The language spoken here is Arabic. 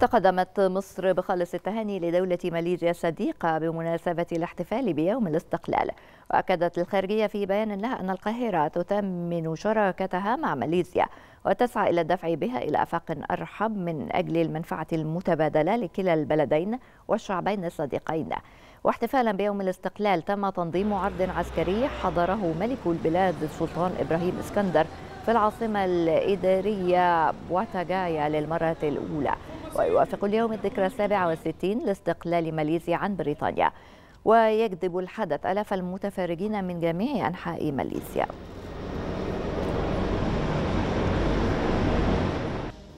تقدمت مصر بخالص التهاني لدولة ماليزيا الصديقة بمناسبة الاحتفال بيوم الاستقلال وأكدت الخارجية في بيان لها أن القاهرة تثمن شراكتها مع ماليزيا وتسعى إلى الدفع بها إلى آفاق أرحب من أجل المنفعة المتبادلة لكلا البلدين والشعبين الصديقين واحتفالا بيوم الاستقلال تم تنظيم عرض عسكري حضره ملك البلاد السلطان إبراهيم اسكندر في العاصمة الإدارية بواتاجايا للمرة الأولى ويوافق اليوم الذكرى السابعة والستين لاستقلال ماليزيا عن بريطانيا ويجذب الحدث ألاف المتفرجين من جميع أنحاء ماليزيا